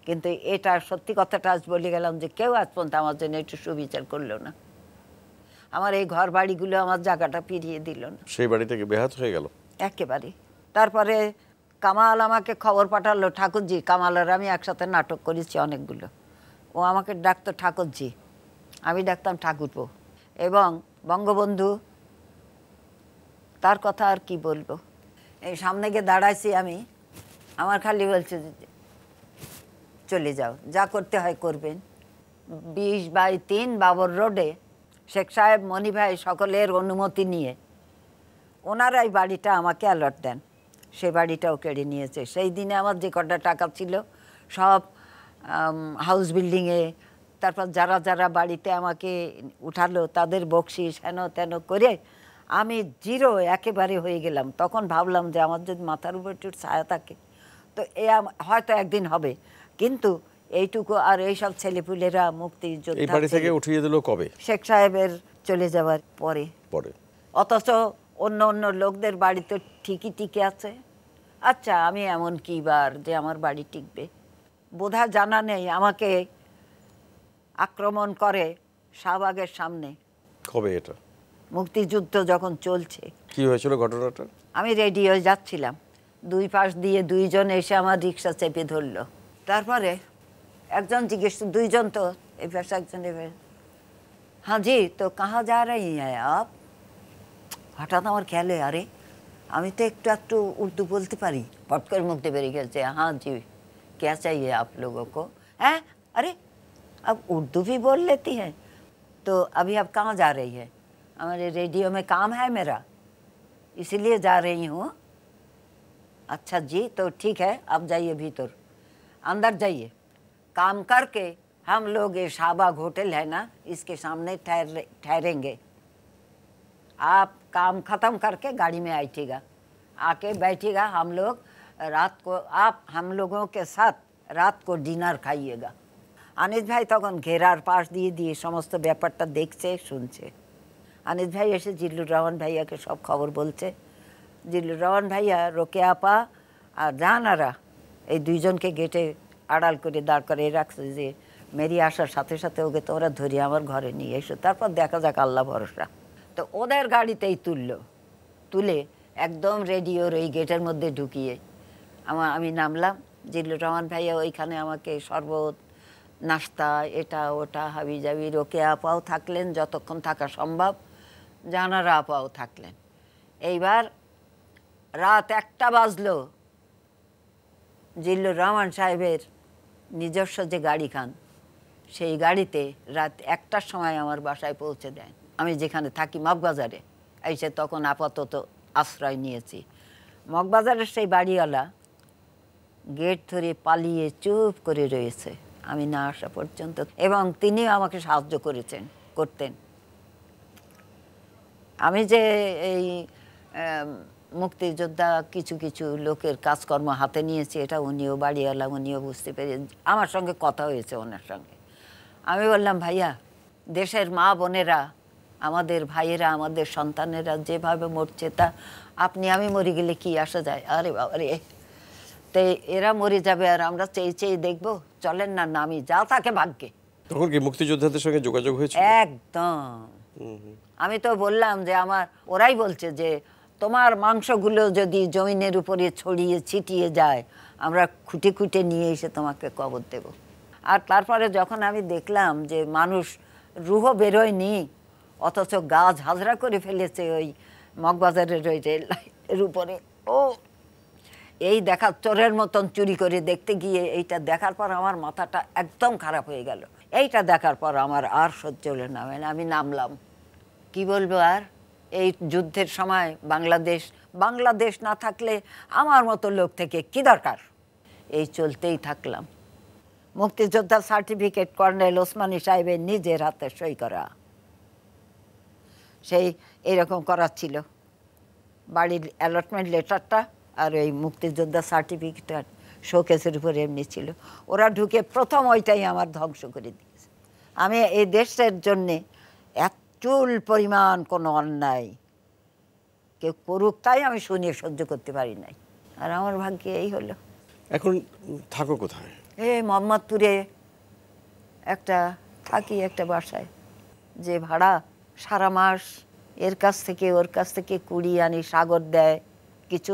কিন্তু এটা সত্যি কথাটা আজ বলে গেলাম যে কেউ আজ পর্যন্ত আমার জন্য একটু সুবিচার করলো না আমার এই ঘর বাড়িগুলো আমার জায়গাটা ফিরিয়ে দিল না সেই বাড়ি থেকে বেহাত হয়ে গেল একেবারে তারপরে কামাল আমাকে খবর পাঠালো ঠাকুরজি কামালের আমি একসাথে নাটক করেছি অনেকগুলো ও আমাকে ডাকতো ঠাকুরজি আমি ডাকতাম ঠাকুরপো এবং বঙ্গবন্ধু তার কথা আর কি বলবো এই সামনে গিয়ে দাঁড়াইছি আমি আমার খালি বলছে চলে যাও যা করতে হয় করবেন বিশ বাই তিন বাবর রোডে শেখ সাহেব মণি ভাই সকলের অনুমতি নিয়ে ওনারাই বাড়িটা আমাকে অ্যালার্ট দেন সে বাড়িটাও কেড়ে নিয়েছে সেই দিনে আমার যে কটা টাকা ছিল সব হাউস বিল্ডিংয়ে তারপর যারা যারা বাড়িতে আমাকে উঠালো তাদের বকশিস হেন তেন করে আমি জিরো একেবারে হয়ে গেলাম তখন ভাবলাম যে আমার যদি মাথার উপর একটু ছায়া থাকে তো এ হয়তো একদিন হবে কিন্তু এইটুকু আর এইসব ছেলেপুলেরা মুক্তি থেকে উঠিয়ে দিল কবে শেখ সাহেবের চলে যাওয়ার পরে পরে অথচ অন্য অন্য লোকদের বাড়ি তো ঠিকই টিকে আছে আচ্ছা আমি এমন কি বার যে আমার বাড়ি টিকবে বোধা জানা নেই আমাকে আক্রমণ করে শাহবাগের সামনে কবে এটা মুক্তিযুদ্ধ যখন চলছে কি হয়েছিল ঘটনাটা আমি হয়ে যাচ্ছিলাম দুই পাশ দিয়ে দুইজন এসে আমার রিক্সা চেপে ধরলো তারপরে একজন জিজ্ঞেস দুইজন তো এই পাশে একজন এবার হ্যাঁ জি তো কাহা যা রাই আপ হঠাৎ আমার খেলে আরে আমি তো একটু একটু উর্দু বলতে পারি পট করে মুখতে বেরিয়ে গেছে হ্যাঁ জি কে চাই আপ লোক হ্যাঁ আরে আপ উর্দু उर्दू भी बोल लेती हैं तो अभी आप हमारे रेडियो में काम है मेरा इसीलिए जा रही हूँ अच्छा जी तो ठीक है आप जाइए भीतर अंदर जाइए काम करके हम लोग ये शाबाग होटल है ना इसके सामने ठहर ठहरेंगे आप काम ख़त्म करके गाड़ी में आइएगा आके बैठिएगा हम लोग रात को आप हम लोगों के साथ रात को डिनार খাইয়েগা আনিস ভাই তখন घेरार पास दिए दिए समस्त बेपार देखे শুনছে আনিস ভাই এসে জিল্লুর রহমান ভাইয়াকে সব খবর বলছে জিল্লুর রহমান ভাইয়া রোকে আপা আর জাহানারা এই দুইজনকে গেটে আড়াল করে দাঁড় করে রাখছে যে মেরি আসার সাথে সাথে ওকে তোমরা ধরে আমার ঘরে নিয়ে এসো তারপর দেখা যাক আল্লাহ ভরসা তো ওদের গাড়িতেই তুললো তুলে একদম রেডিওর ওই গেটের মধ্যে ঢুকিয়ে আমার আমি নামলাম জিল্লুর রহমান ভাইয়া ওইখানে আমাকে শরবত নাস্তা এটা ওটা হাবি জাবি রোকে আপাও থাকলেন যতক্ষণ থাকা সম্ভব জানারা আপাও থাকলেন এইবার রাত একটা বাজল জিল্লুর রহমান সাহেবের নিজস্ব যে গাড়ি খান সেই গাড়িতে রাত একটার সময় আমার বাসায় পৌঁছে দেন আমি যেখানে থাকি মগবাজারে এসে তখন আপাতত আশ্রয় নিয়েছি মগবাজারের সেই বাড়িওয়ালা গেট ধরে পালিয়ে চুপ করে রয়েছে আমি না আসা পর্যন্ত এবং তিনিও আমাকে সাহায্য করেছেন করতেন আমি যে এই মুক্তিযোদ্ধা কিছু কিছু লোকের কাজকর্ম হাতে নিয়েছি এটা উনিও বাড়িওয়ালা উনিও বুঝতে পেরে আমার সঙ্গে কথা হয়েছে ওনার সঙ্গে আমি বললাম ভাইয়া দেশের মা বোনেরা আমাদের ভাইয়েরা আমাদের সন্তানেরা যেভাবে মরছে তা আপনি আমি মরে গেলে কি আসা যায় আরে বাবা রে এরা মরে যাবে আর আমরা চেয়ে চেয়ে দেখবো চলেন না নামি যা থাকে ভাগ্যে তখন কি মুক্তিযোদ্ধাদের সঙ্গে যোগাযোগ হয়েছে একদম আমি তো বললাম যে আমার ওরাই বলছে যে তোমার মাংসগুলো যদি জমিনের উপরে ছড়িয়ে ছিটিয়ে যায় আমরা খুঁটে খুঁটে নিয়ে এসে তোমাকে কবর দেব আর তারপরে যখন আমি দেখলাম যে মানুষ রুহ বেরোয়নি অথচ গাছ হাজরা করে ফেলেছে ওই মগবাজারের ওই এর উপরে ও এই দেখা চোরের মতন চুরি করে দেখতে গিয়ে এইটা দেখার পর আমার মাথাটা একদম খারাপ হয়ে গেল এইটা দেখার পর আমার আর সহ্য হলে না মানে আমি নামলাম কি বলবো আর এই যুদ্ধের সময় বাংলাদেশ বাংলাদেশ না থাকলে আমার মতো লোক থেকে কি দরকার এই চলতেই থাকলাম মুক্তিযোদ্ধা সার্টিফিকেট কর্নেল ওসমানী সাহেবের নিজের হাতে সই করা সেই এরকম করা ছিল বাড়ির অ্যালটমেন্ট লেটারটা আর ওই মুক্তিযোদ্ধা সার্টিফিকেট শোকেসের উপরে এমনি ছিল ওরা ঢুকে প্রথম ওইটাই আমার ধ্বংস করে দিয়েছে আমি এই দেশের জন্যে এক চুল পরিমাণ কোনো অন্যায় কেউ করুক তাই আমি শুনিয়ে সহ্য করতে পারি নাই আর আমার ভাগ্যে এই হলো এখন থাকো কোথায় এ মোহাম্মদপুরে একটা থাকি একটা বাসায় যে ভাড়া সারা মাস এর কাছ থেকে ওর কাছ থেকে কুড়ি আনি সাগর দেয় কিছু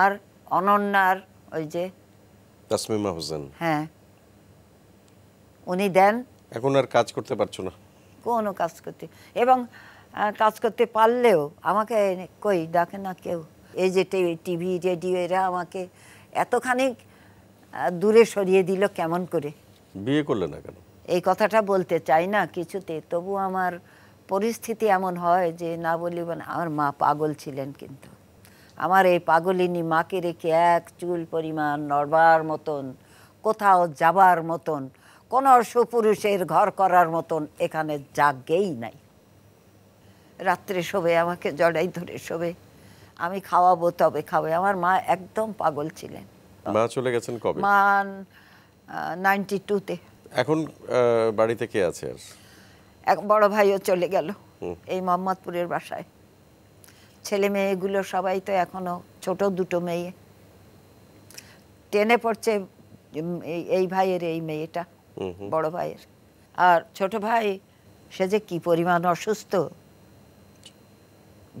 আর অনন্যার ওই যে তাসমিমা হোসেন হ্যাঁ উনি দেন এখন আর কাজ করতে পারছো না কোনো কাজ করতে এবং কাজ করতে পারলেও আমাকে কই ডাকে না কেউ এই যে টিভি রেডিও এরা আমাকে এতখানি দূরে সরিয়ে দিল কেমন করে বিয়ে করলে না কেন এই কথাটা বলতে চাই না কিছুতে তবু আমার পরিস্থিতি এমন হয় যে না বলিব না মানে আমার মা পাগল ছিলেন কিন্তু আমার এই পাগলিনী মাকে রেখে এক চুল পরিমাণ নড়বার মতন কোথাও যাবার মতন কোনো সুপুরুষের ঘর করার মতন এখানে জাগেই নাই রাত্রে শোবে আমাকে জড়াই ধরে শোবে আমি খাওয়াবো তবে খাবে আমার মা একদম পাগল ছিলেন মা চলে গেছেন কবে মা নাইনটি টুতে এখন বাড়িতে কে আছে এক বড় ভাইও চলে গেল এই মোহাম্মদপুরের বাসায় ছেলে মেয়েগুলো সবাই তো এখনও ছোট দুটো মেয়ে টেনে পড়ছে এই ভাইয়ের এই মেয়েটা বড় ভাইয়ের আর ছোট ভাই সে যে কি পরিমাণ অসুস্থ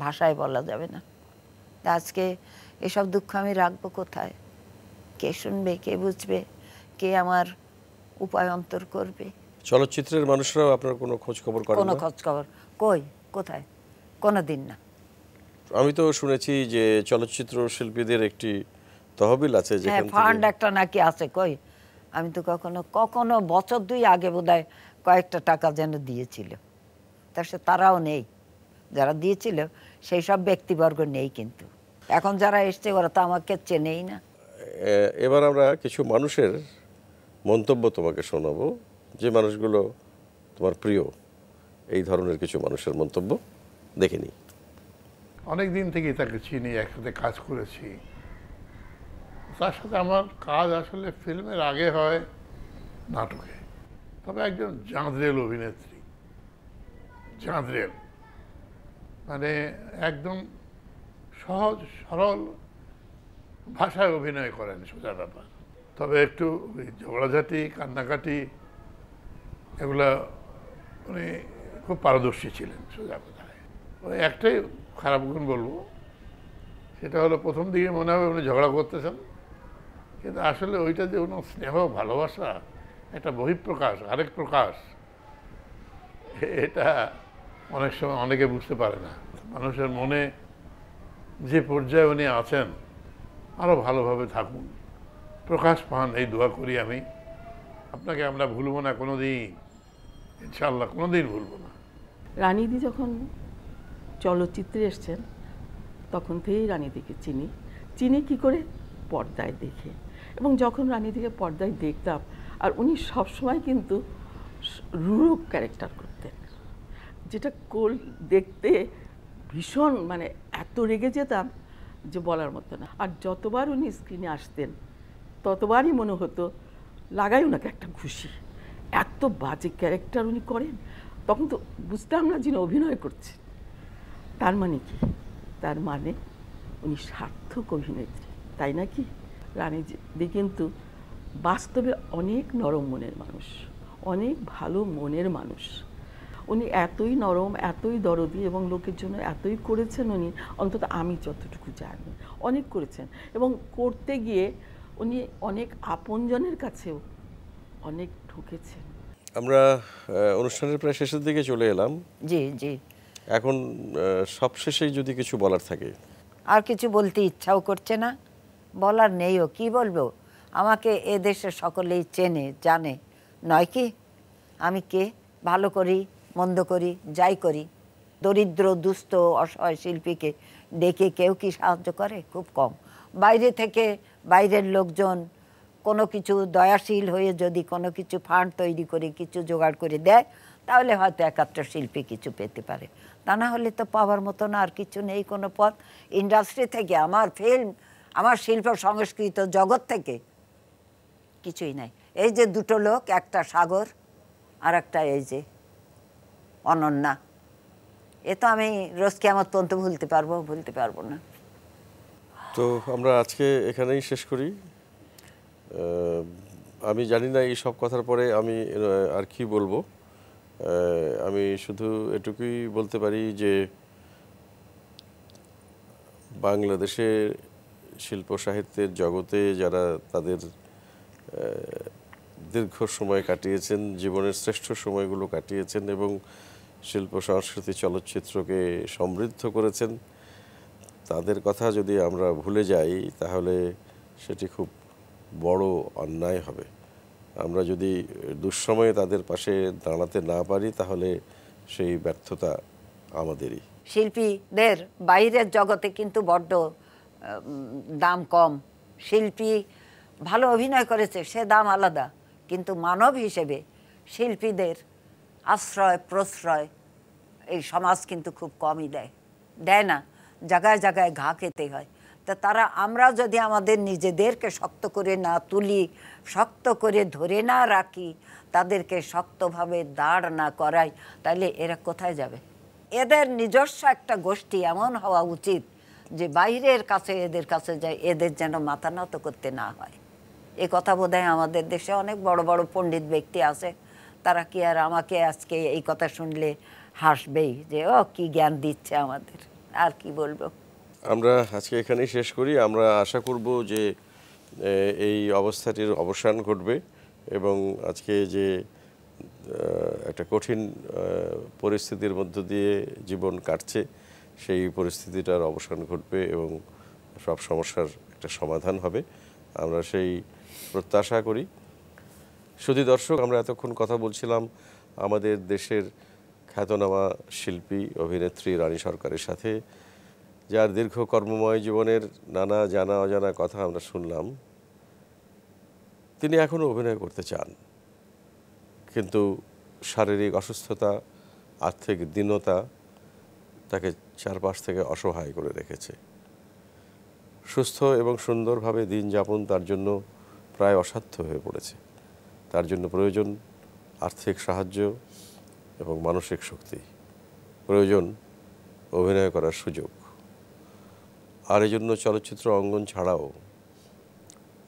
ভাষায় বলা যাবে না আজকে এসব দুঃখ আমি রাখবো কোথায় কে শুনবে কে বুঝবে কে আমার উপায় অন্তর করবে চলচ্চিত্রের মানুষরাও আপনার কোনো খোঁজ খবর কোনো খোঁজ খবর কই কোথায় কোনো দিন না আমি তো শুনেছি যে চলচ্চিত্র শিল্পীদের একটি তহবিল আছে যেখানে হ্যাঁ, ফান্ড একটা নাকি আছে কই আমি তো কখনো কখনো বছর দুই আগে বোধহয় কয়েকটা টাকা যেন দিয়েছিল তার সে তারাও নেই যারা দিয়েছিল সেই সব ব্যক্তিবর্গ নেই কিন্তু এখন যারা এসছে ওরা তো আমাকে চেনেই না এবার আমরা কিছু মানুষের মন্তব্য তোমাকে শোনাবো যে মানুষগুলো তোমার প্রিয় এই ধরনের কিছু মানুষের মন্তব্য দেখে নিই অনেক দিন থেকেই তাকে চিনি একসাথে কাজ করেছি তার সাথে আমার কাজ আসলে ফিল্মের আগে হয় নাটকে তবে একজন জাঁদরেল অভিনেত্রী জাঁদরেল মানে একদম সহজ সরল ভাষায় অভিনয় করেন সোজা ব্যাপার তবে একটু ঝগড়াঝাটি কান্নাকাটি এগুলা উনি খুব পারদর্শী ছিলেন সোজা কথায় একটাই খারাপ গুণ বলবো সেটা হলো প্রথম দিকে মনে হবে উনি ঝগড়া করতেছেন কিন্তু আসলে ওইটা যে ওনার স্নেহ ভালোবাসা একটা বহিঃপ্রকাশ আরেক প্রকাশ এটা অনেক সময় অনেকে বুঝতে পারে না মানুষের মনে যে পর্যায়ে উনি আছেন আরও ভালোভাবে থাকুন প্রকাশ পান এই দোয়া করি আমি আপনাকে আমরা ভুলব না কোনো দিন ইনশাল্লাহ কোনো দিন ভুলব না রানীদি যখন চলচ্চিত্রে এসছেন তখন থেকেই রানীদিকে চিনি চিনি কি করে পর্দায় দেখে এবং যখন রানীদিকে পর্দায় দেখতাম আর উনি সবসময় কিন্তু রূপ ক্যারেক্টার করতেন যেটা কোল দেখতে ভীষণ মানে এত রেগে যেতাম যে বলার মতো না আর যতবার উনি স্ক্রিনে আসতেন ততবারই মনে হতো লাগাই ওনাকে একটা খুশি এত বাজে ক্যারেক্টার উনি করেন তখন তো বুঝতাম না যিনি অভিনয় করছেন তার মানে কি তার মানে উনি সার্থক অভিনেত্রী তাই না কি দি কিন্তু বাস্তবে অনেক নরম মনের মানুষ অনেক ভালো মনের মানুষ উনি এতই নরম এতই দরদি এবং লোকের জন্য এতই করেছেন উনি অন্তত আমি যতটুকু জানি অনেক করেছেন এবং করতে গিয়ে উনি অনেক আপনজনের কাছেও অনেক ঢুকেছেন আমরা অনুষ্ঠানের প্রায় শেষের দিকে চলে এলাম জি জি এখন সবশেষে যদি কিছু বলার থাকে আর কিছু বলতে ইচ্ছাও করছে না বলার নেইও কি বলবো আমাকে এ দেশে সকলেই চেনে জানে নয় কি আমি কে ভালো করি মন্দ করি যাই করি দরিদ্র দুস্থ অসহায় শিল্পীকে ডেকে কেউ কি সাহায্য করে খুব কম বাইরে থেকে বাইরের লোকজন কোনো কিছু দয়াশীল হয়ে যদি কোনো কিছু ফান্ড তৈরি করে কিছু জোগাড় করে দেয় তাহলে হয়তো একাত্র শিল্পী কিছু পেতে পারে তা না হলে তো পাওয়ার মতো না আর কিছু নেই কোনো পথ ইন্ডাস্ট্রি থেকে আমার ফিল্ম আমার শিল্প সংস্কৃত জগৎ থেকে কিছুই নাই এই যে দুটো লোক একটা সাগর আর একটা এই যে অনন্যা এ তো আমি রোজকে আমার তন্ত ভুলতে পারবো ভুলতে পারবো না তো আমরা আজকে এখানেই শেষ করি আমি জানি না এই সব কথার পরে আমি আর কি বলবো আমি শুধু এটুকুই বলতে পারি যে বাংলাদেশের শিল্প সাহিত্যের জগতে যারা তাদের দীর্ঘ সময় কাটিয়েছেন জীবনের শ্রেষ্ঠ সময়গুলো কাটিয়েছেন এবং শিল্প সংস্কৃতি চলচ্চিত্রকে সমৃদ্ধ করেছেন তাদের কথা যদি আমরা ভুলে যাই তাহলে সেটি খুব বড় অন্যায় হবে আমরা যদি দুঃসময়ে তাদের পাশে দাঁড়াতে না পারি তাহলে সেই ব্যর্থতা আমাদেরই শিল্পীদের বাইরের জগতে কিন্তু বড্ড দাম কম শিল্পী ভালো অভিনয় করেছে সে দাম আলাদা কিন্তু মানব হিসেবে শিল্পীদের আশ্রয় প্রশ্রয় এই সমাজ কিন্তু খুব কমই দেয় দেয় না জায়গায় জায়গায় ঘা খেতে হয় তা তারা আমরা যদি আমাদের নিজেদেরকে শক্ত করে না তুলি শক্ত করে ধরে না রাখি তাদেরকে শক্তভাবে দাঁড় না করাই তাহলে এরা কোথায় যাবে এদের নিজস্ব একটা গোষ্ঠী এমন হওয়া উচিত যে বাইরের কাছে এদের কাছে যায় এদের যেন মাথা নত করতে না হয় এ কথা বোধ আমাদের দেশে অনেক বড় বড় পণ্ডিত ব্যক্তি আছে তারা কি আর আমাকে আজকে এই কথা শুনলে হাসবেই যে ও কি জ্ঞান দিচ্ছে আমাদের আর কি বলবো আমরা আজকে এখানেই শেষ করি আমরা আশা করব যে এই অবস্থাটির অবসান ঘটবে এবং আজকে যে একটা কঠিন পরিস্থিতির মধ্য দিয়ে জীবন কাটছে সেই পরিস্থিতিটার অবসান ঘটবে এবং সব সমস্যার একটা সমাধান হবে আমরা সেই প্রত্যাশা করি শুধু দর্শক আমরা এতক্ষণ কথা বলছিলাম আমাদের দেশের খ্যাতনামা শিল্পী অভিনেত্রী রানী সরকারের সাথে যার দীর্ঘ কর্মময় জীবনের নানা জানা অজানা কথা আমরা শুনলাম তিনি এখনও অভিনয় করতে চান কিন্তু শারীরিক অসুস্থতা আর্থিক দীনতা তাকে চারপাশ থেকে অসহায় করে রেখেছে সুস্থ এবং সুন্দরভাবে দিন যাপন তার জন্য প্রায় অসাধ্য হয়ে পড়েছে তার জন্য প্রয়োজন আর্থিক সাহায্য এবং মানসিক শক্তি প্রয়োজন অভিনয় করার সুযোগ আর এজন্য চলচ্চিত্র অঙ্গন ছাড়াও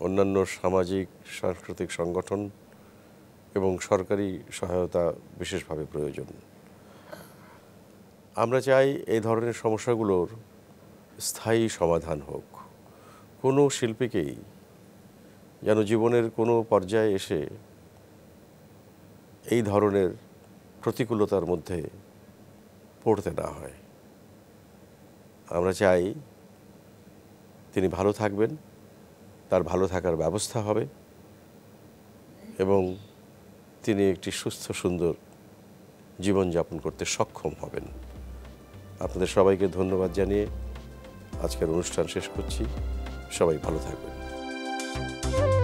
অন্যান্য সামাজিক সাংস্কৃতিক সংগঠন এবং সরকারি সহায়তা বিশেষভাবে প্রয়োজন আমরা চাই এই ধরনের সমস্যাগুলোর স্থায়ী সমাধান হোক কোনো শিল্পীকেই যেন জীবনের কোনো পর্যায়ে এসে এই ধরনের প্রতিকূলতার মধ্যে পড়তে না হয় আমরা চাই তিনি ভালো থাকবেন তার ভালো থাকার ব্যবস্থা হবে এবং তিনি একটি সুস্থ সুন্দর জীবনযাপন করতে সক্ষম হবেন আপনাদের সবাইকে ধন্যবাদ জানিয়ে আজকের অনুষ্ঠান শেষ করছি সবাই ভালো থাকবেন